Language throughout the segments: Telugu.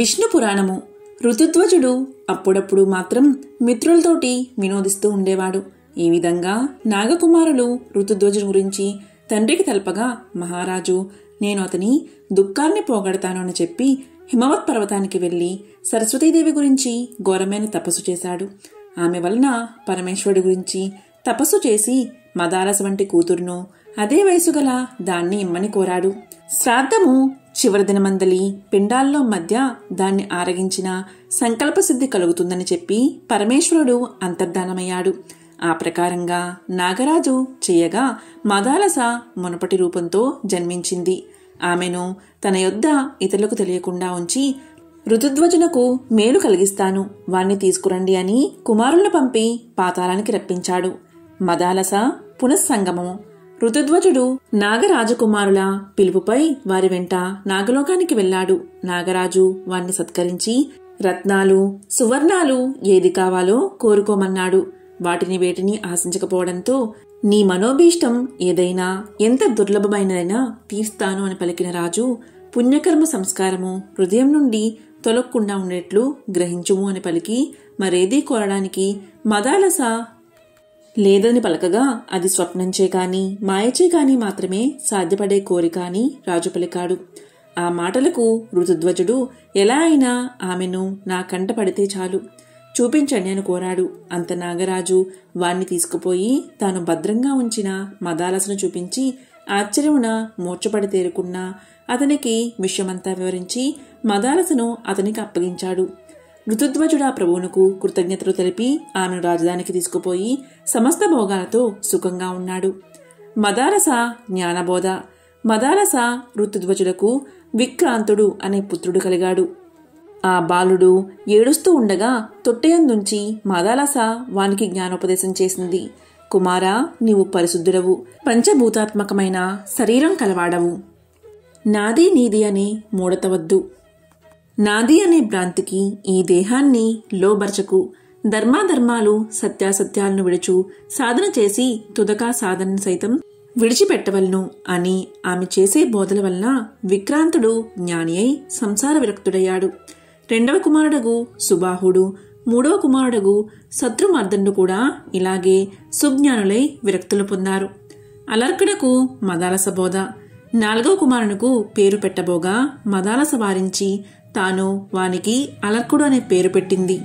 విష్ణు పురాణము ఋతుధ్వజుడు అప్పుడప్పుడు మాత్రం మిత్రులతోటి వినోదిస్తూ ఉండేవాడు ఈ విధంగా నాగకుమారులు ఋతుధ్వజుడు గురించి తండ్రికి తెలపగా మహారాజు నేను అతని దుఃఖాన్ని పోగడతాను అని చెప్పి హిమవత్ పర్వతానికి వెళ్ళి సరస్వతీదేవి గురించి ఘోరమైన తపస్సు చేశాడు ఆమె వలన పరమేశ్వరుడు గురించి తపస్సు చేసి మదారస వంటి కూతురును అదే వయసు గల దాన్ని ఇమ్మని కోరాడు శ్రాద్ధము చివరి దినమందలి పిండాల్లో మధ్య దాన్ని ఆరగించిన సంకల్పసిద్ధి కలుగుతుందని చెప్పి పరమేశ్వరుడు అంతర్ధానమయ్యాడు ఆ ప్రకారంగా నాగరాజు చేయగా మదాలస మునపటి రూపంతో జన్మించింది ఆమెను తన యొద్ద ఇతరులకు తెలియకుండా ఉంచి ఋతుధ్వజునకు మేలు కలిగిస్తాను వాణ్ణి తీసుకురండి అని కుమారులను పంపి పాతాళానికి రప్పించాడు మదాలస పునఃసంగమము ఋతుధ్వజుడు నాగరాజకుమారుల పిలుపుపై వారి వెంట నాగలోకానికి వెళ్లాడు నాగరాజు వారిని సత్కరించి రత్నాలు సువర్ణాలు ఏది కావాలో కోరుకోమన్నాడు వాటిని వేటిని ఆశించకపోవడంతో నీ మనోభీష్టం ఏదైనా ఎంత దుర్లభమైనదైనా తీస్తాను అని పలికిన రాజు పుణ్యకర్మ సంస్కారము హృదయం నుండి తొలక్కుండా ఉండేట్లు గ్రహించుము అని పలికి మరేదీ కోరడానికి మదాలస లేదని పలకగా అది స్వప్నంచే కాని మాయచే కాని మాత్రమే సాధ్యపడే కోరిక అని రాజు పలికాడు ఆ మాటలకు ఋతుధ్వజుడు ఎలా అయినా ఆమెను నా కంట పడితే చాలు చూపించండి అని కోరాడు అంత నాగరాజు వాణ్ణి తీసుకుపోయి తాను భద్రంగా ఉంచిన మదాలసను చూపించి ఆశ్చర్యమున మూర్చపడి తేరుకున్నా అతనికి విషయమంతా వివరించి మదాలసను అతనికి అప్పగించాడు ఋతుధ్వజుడా ప్రభువునకు కృతజ్ఞతలు తెలిపి ఆమెను రాజధానికి తీసుకుపోయి సమస్త భోగాలతో సుఖంగా ఉన్నాడు మదారస జ్ఞానబోధ మదారస ఋతుధ్వజులకు విక్రాంతుడు అనే పుత్రుడు కలిగాడు ఆ బాలుడు ఏడుస్తూ ఉండగా తొట్టయందుంచి మదాలస వానికి జ్ఞానోపదేశం చేసింది కుమారా నీవు పరిశుద్ధుడవు పంచభూతాత్మకమైన శరీరం కలవాడవు నాది నీది అని మూడతవద్దు నాది అనే భ్రాంతికి ఈ దేహాన్ని లోబర్చకు ధర్మాధర్మాలు సత్యాసత్యాలను విడుచు సాధన చేసి తుదకా సాధన సైతం విడిచిపెట్టవలను అని ఆమె చేసే బోధల వలన విక్రాంతుడు జ్ఞాని అయి సంసార విరక్తుడయ్యాడు రెండవ కుమారుడగు సుబాహుడు మూడవ కుమారుడగు శత్రుమర్దండు కూడా ఇలాగే సుజ్ఞానులై విరక్తులు పొందారు అలర్కుడకు మదాలస బోధ నాలుగవ కుమారునకు పేరు పెట్టబోగా మదాలస వారించి తాను వానికి అలర్కుడు అనే పేరు పెట్టింది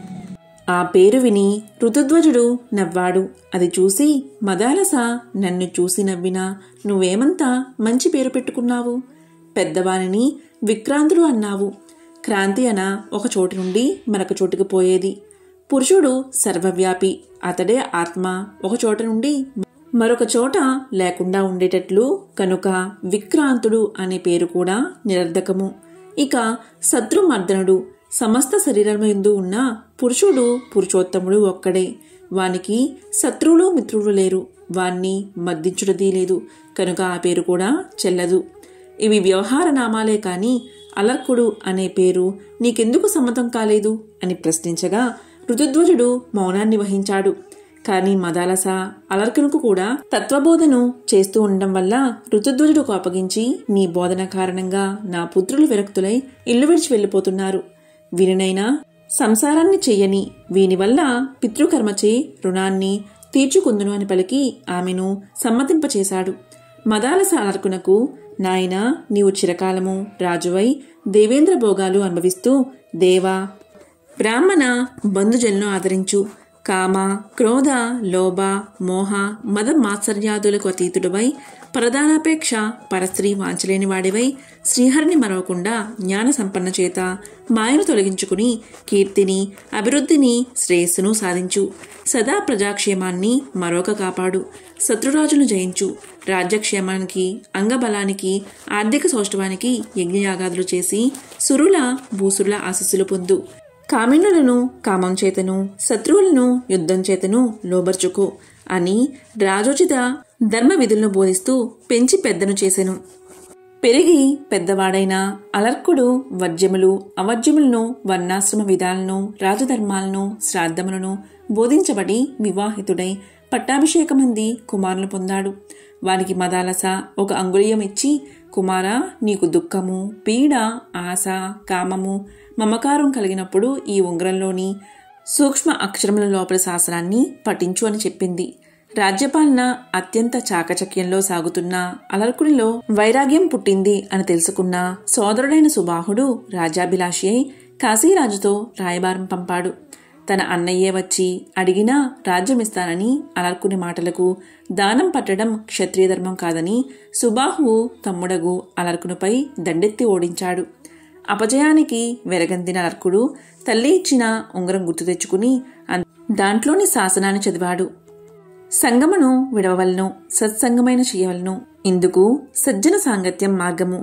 ఆ పేరు విని ఋతుధ్వజుడు నవ్వాడు అది చూసి మదాలస నన్ను చూసి నవ్వినా నువ్వేమంతా మంచి పేరు పెట్టుకున్నావు పెద్దవాణిని విక్రాంతుడు అన్నావు క్రాంతి అన ఒక చోటు నుండి మరొక చోటుకు పోయేది పురుషుడు సర్వవ్యాపి అతడే ఆత్మ ఒక చోట నుండి మరొక చోట లేకుండా ఉండేటట్లు కనుక విక్రాంతుడు అనే పేరు కూడా నిరర్ధకము ఇక శత్రుమర్దనుడు సమస్త శరీరం ఎందు ఉన్న పురుషుడు పురుషోత్తముడు ఒక్కడే వానికి శత్రువులు మిత్రులు లేరు వాణ్ణి మద్దించుడది లేదు కనుక ఆ పేరు కూడా చెల్లదు ఇవి వ్యవహార నామాలే కానీ అలక్కుడు అనే పేరు నీకెందుకు సమ్మతం కాలేదు అని ప్రశ్నించగా ఋతుధ్వజుడు మౌనాన్ని వహించాడు కానీ మదాలస అలర్కునకు కూడా తత్వబోధను చేస్తూ ఉండడం వల్ల ఋతుధ్వజుడుకు అప్పగించి నీ బోధన కారణంగా నా పుత్రులు విరక్తులై ఇల్లు విడిచి వెళ్ళిపోతున్నారు వీరినైనా సంసారాన్ని చెయ్యని వీనివల్ల పితృకర్మచే రుణాన్ని తీర్చుకుందును అని పలికి ఆమెను సమ్మతింపచేశాడు మదాలస అలర్కునకు నాయన నీవు చిరకాలము రాజువై దేవేంద్ర భోగాలు అనుభవిస్తూ దేవా బ్రాహ్మణ బంధుజలను ఆదరించు కామ క్రోధ లోభ మోహ మద మాత్సర్యాదులకు అతీతుడివై ప్రధానాపేక్ష పరస్త్రీ వాంచలేని వాడివై శ్రీహరిని మరవకుండా జ్ఞాన సంపన్న చేత మాయను తొలగించుకుని కీర్తిని అభివృద్ధిని శ్రేయస్సును సాధించు సదా ప్రజాక్షేమాన్ని మరొక కాపాడు శత్రురాజును జయించు రాజ్యక్షేమానికి అంగబలానికి ఆర్థిక సౌష్ఠవానికి యజ్ఞయాగాదులు చేసి సురుల భూసురుల ఆశస్సులు పొందు కామినులను కామం చేతను శత్రువులను యుద్ధం చేతను లోబర్చుకు అని రాజోచిత ధర్మ విధులను బోధిస్తూ పెంచి పెద్దను చేసెను పెరిగి పెద్దవాడైన అలర్కుడు వర్జ్యములు అవజ్యములను వర్ణాశ్రమ విధాలను రాజధర్మాలను శ్రాద్ధములను బోధించబడి వివాహితుడై పట్టాభిషేకమంది కుమారులు పొందాడు వారికి మదాలస ఒక అంగుళీయం ఇచ్చి కుమారా నీకు దుఃఖము పీడ ఆశ కామము మమకారం కలిగినప్పుడు ఈ ఉంగరంలోని సూక్ష్మ అక్షరముల లోపల శాసనాన్ని పఠించు అని చెప్పింది రాజ్యపాలన అత్యంత చాకచక్యంలో సాగుతున్న అలర్కుడిలో వైరాగ్యం పుట్టింది అని తెలుసుకున్న సోదరుడైన సుబాహుడు రాజాభిలాషి అయి కాశీరాజుతో రాయబారం పంపాడు తన అన్నయ్యే వచ్చి అడిగినా రాజ్యమిస్తానని అలర్కుని మాటలకు దానం పట్టడం క్షత్రియ ధర్మం కాదని సుబాహువు తమ్ముడగు అలర్కునిపై దండెత్తి ఓడించాడు అపజయానికి వెరగందిన అలర్కుడు తల్లి ఇచ్చిన ఉంగరం గుర్తు తెచ్చుకుని దాంట్లోని శాసనాన్ని చదివాడు సంగమును విడవవలను సత్సంగమైన చేయవలను ఇందుకు సజ్జన సాంగత్యం మార్గము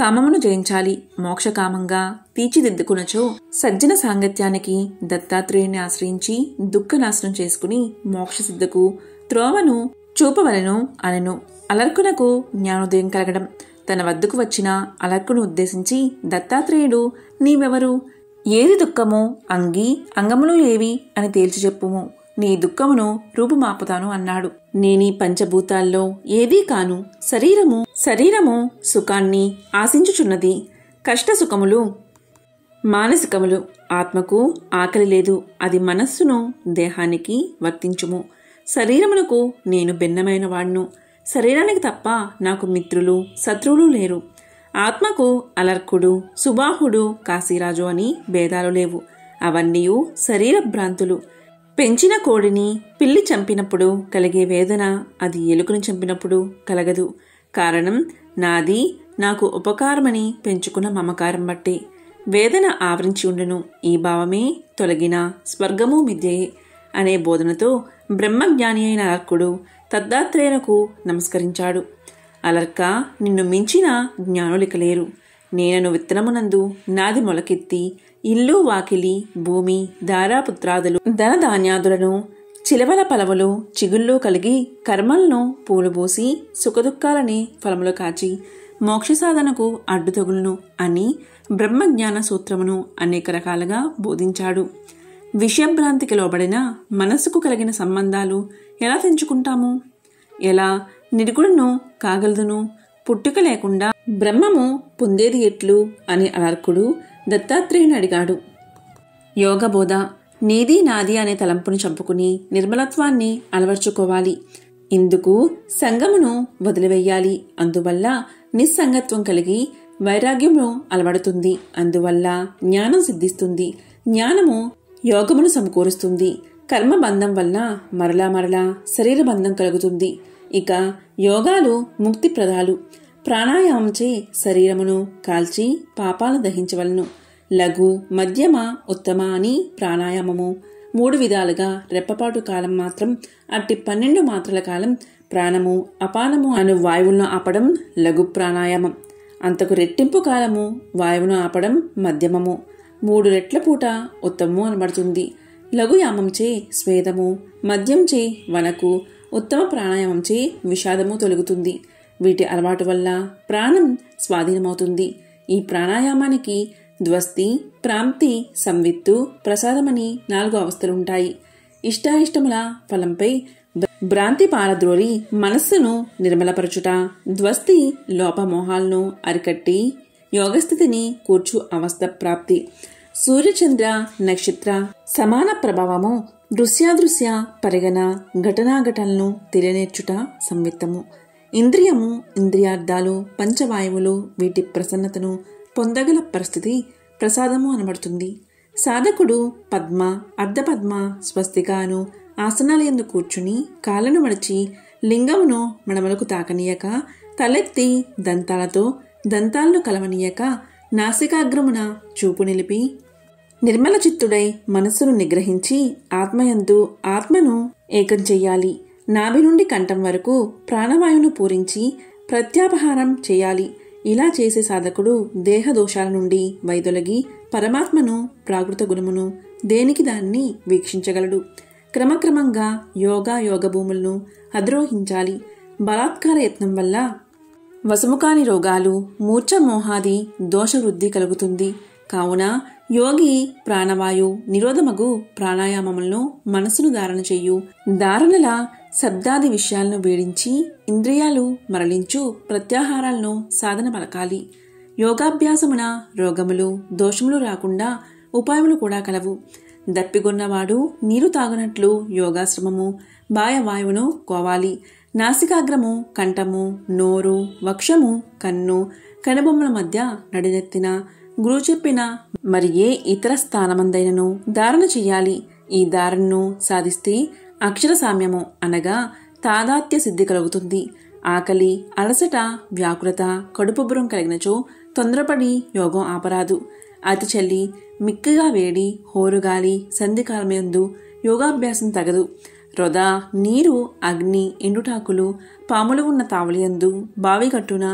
కామమును జయించాలి మోక్షకామంగా తీర్చిదిద్దుకునచో సజ్జన సాంగత్యానికి దత్తాత్రేయుని ఆశ్రయించి దుఃఖనాశనం చేసుకుని మోక్షసిద్ధకు త్రోవను చూపవలను అనెను అలర్కునకు జ్ఞానోదయం కలగడం తన వద్దకు వచ్చిన అలర్కును ఉద్దేశించి దత్తాత్రేయుడు నీవెవరు ఏది దుఃఖము అంగి అంగములు ఏవి అని తేల్చి చెప్పుము నీ దుఃఖమును రూపుమాపుతాను అన్నాడు నేనీ పంచభూతాల్లో ఏదీ కాను శరీరము శరీరము సుఖాన్ని ఆశించుచున్నది కష్టసుఖములు మానసికములు ఆత్మకు ఆకలి లేదు అది మనస్సును దేహానికి వర్తించుము శరీరమునకు నేను భిన్నమైన వాడ్ను శరీరానికి తప్ప నాకు మిత్రులు శత్రువులు లేరు ఆత్మకు అలర్కుడు సుబాహుడు కాశీరాజు అని భేదాలు లేవు అవన్నీ శరీర భ్రాంతులు పెంచిన కోడిని పిల్లి చంపినప్పుడు కలిగే వేదన అది ఎలుకను చంపినప్పుడు కలగదు కారణం నాది నాకు ఉపకారమని పెంచుకున్న మమకారం బట్టి వేదన ఆవరించి ఉండును ఈ భావమే తొలగిన స్వర్గము మిద్యే అనే బోధనతో బ్రహ్మజ్ఞాని అయిన అలర్కుడు తద్దాత్రేయనకు నమస్కరించాడు అలర్క నిన్ను మించిన జ్ఞానులిక లేరు నేనను విత్తనమునందు నాది మొలకెత్తి ఇల్లు వాకిలి భూమి దారాపుత్రాదులు ధనధాన్యాదులను చిలవల పలవలు చిగుళ్ళు కలిగి కర్మలను పూలుబోసి సుఖదుఖాలని ఫలములు కాచి మోక్ష సాధనకు అడ్డుతగులును అని బ్రహ్మజ్ఞాన సూత్రమును అనేక రకాలుగా బోధించాడు విషయభ్రాంతికి లోబడిన మనస్సుకు కలిగిన సంబంధాలు ఎలా తెంచుకుంటాము ఎలా నిడుగుడును కాగలదును పుట్టుక లేకుండా బ్రహ్మము పొందేది ఎట్లు అని అనర్కుడు దత్తాత్రేయుని అడిగాడు యోగబోధ నీది నాది అనే తలంపును చంపుకుని నిర్మలత్వాన్ని అలవర్చుకోవాలి ఇందుకు సంగమును వదిలివేయాలి అందువల్ల నిస్సంగత్వం కలిగి వైరాగ్యము అలవడుతుంది అందువల్ల జ్ఞానం సిద్ధిస్తుంది జ్ఞానము యోగమును సమకూరుస్తుంది కర్మ బంధం వల్ల మరలా మరలా శరీర బంధం కలుగుతుంది ఇక యోగాలు ముక్తి ప్రదాలు ప్రాణాయామంచే శరీరమును కాల్చి పాపాలు దహించవలను లఘు మధ్యమ ఉత్తమ అని ప్రాణాయామము మూడు విధాలుగా రెప్పపాటు కాలం మాత్రం అట్టి పన్నెండు మాత్రల కాలం ప్రాణము అపానము అను వాయువును ఆపడం లఘు ప్రాణాయామం అంతకు రెట్టింపు కాలము వాయువును ఆపడం మధ్యమము మూడు రెట్ల పూట ఉత్తమము అనబడుతుంది లఘుయామంచే స్వేదము చే వనకు ఉత్తమ ప్రాణాయామంచే విషాదము తొలుగుతుంది వీటి అలవాటు వల్ల ప్రాణం స్వాధీనమవుతుంది ఈ ప్రాణాయామానికి ధ్వస్తి ప్రాంతి సంవిత్తు ప్రసాదమని నాలుగు అవస్థలు ఉంటాయి ఇష్టాయిష్టముల ఫలంపై భ్రాంతి పారద్రోలి మనస్సును నిర్మలపరచుట ధ్వస్తి లోపమోహాలను అరికట్టి యోగస్థితిని కూర్చు అవస్థ ప్రాప్తి సూర్యచంద్ర నక్షత్ర సమాన ప్రభావము దృశ్యాదృశ్య పరిగణ ఘటనాఘటనలను తెలియనేర్చుట సంవిత్తము ఇంద్రియము ఇంద్రియార్థాలు పంచవాయువులు వీటి ప్రసన్నతను పొందగల పరిస్థితి ప్రసాదము అనబడుతుంది సాధకుడు పద్మ అర్ధపద్మ స్వస్తిక ఆసనాలయందు కూర్చుని కాళ్ళను మడిచి లింగమును మడమలకు తాకనీయక తలెత్తి దంతాలతో దంతాలను కలవనీయక నాసికాగ్రమున చూపు నిలిపి నిర్మల చిత్తుడై మనస్సును నిగ్రహించి ఆత్మయందు ఆత్మను ఏకం చెయ్యాలి నాభి నుండి కంఠం వరకు ప్రాణవాయువును పూరించి ప్రత్యాపహారం చేయాలి ఇలా చేసే సాధకుడు దేహ దోషాల నుండి వైదొలగి పరమాత్మను ప్రాకృత గుణమును దేనికి దాన్ని వీక్షించగలడు క్రమక్రమంగా యోగా యోగ భూములను అధిరోహించాలి బలాత్కార యత్నం వల్ల వసముకాని రోగాలు మూర్ఛ మోహాది దోషవృద్ధి కలుగుతుంది కావున యోగి ప్రాణవాయు నిరోధమగు ప్రాణాయామములను మనసును ధారణ చెయ్యు ధారణల శబ్దాది విషయాలను వేడించి ఇంద్రియాలు మరలించు ప్రత్యాహారాలను సాధన పలకాలి యోగాభ్యాసమున రోగములు దోషములు రాకుండా ఉపాయములు కూడా కలవు దప్పిగొన్నవాడు నీరు తాగనట్లు యోగాశ్రమము బాయవాయువును కోవాలి నాసికాగ్రము కంఠము నోరు వక్షము కన్ను కనుబొమ్మల మధ్య నడినెత్తిన గురువు చెప్పిన మరి ఏ ఇతర స్థానమందైనను ధారణ చెయ్యాలి ఈ ధారణను సాధిస్తే అక్షర సామ్యము అనగా తాదాత్య సిద్ధి కలుగుతుంది ఆకలి అలసట వ్యాకులత కడుపుబురం కలిగినచో తొందరపడి యోగం ఆపరాదు అతి చల్లి మిక్కగా వేడి హోరుగాలి సంధికాలమందు యోగాభ్యాసం తగదు రొద నీరు అగ్ని ఎండుటాకులు పాములు ఉన్న తావలియందు కట్టున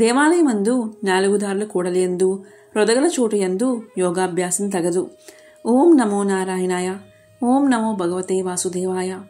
దేవాలయమందు నాలుగుదారుల కూడలియందు రొదగల చోటు ఎందు యోగాభ్యాసం తగదు ఓం నమో నారాయణాయ ఓం నమో భగవతే వాసుదేవాయ